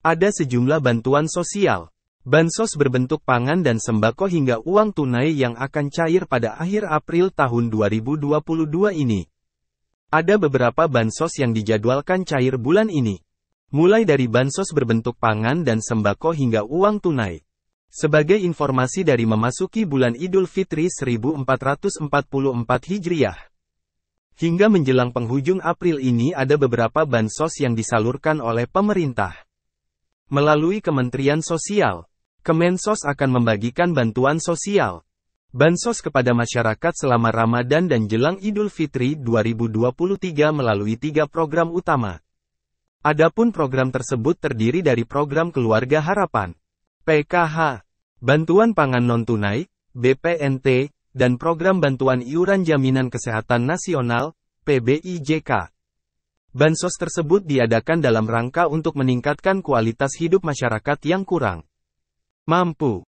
Ada sejumlah bantuan sosial. Bansos berbentuk pangan dan sembako hingga uang tunai yang akan cair pada akhir April tahun 2022 ini. Ada beberapa bansos yang dijadwalkan cair bulan ini. Mulai dari bansos berbentuk pangan dan sembako hingga uang tunai. Sebagai informasi dari memasuki bulan Idul Fitri 1444 Hijriah. Hingga menjelang penghujung April ini ada beberapa bansos yang disalurkan oleh pemerintah. Melalui Kementerian Sosial, Kemensos akan membagikan bantuan sosial. Bansos kepada masyarakat selama Ramadan dan jelang Idul Fitri 2023 melalui tiga program utama. Adapun program tersebut terdiri dari program Keluarga Harapan, PKH, Bantuan Pangan Non-Tunai, BPNT, dan Program Bantuan Iuran Jaminan Kesehatan Nasional, PBIJK. Bansos tersebut diadakan dalam rangka untuk meningkatkan kualitas hidup masyarakat yang kurang mampu.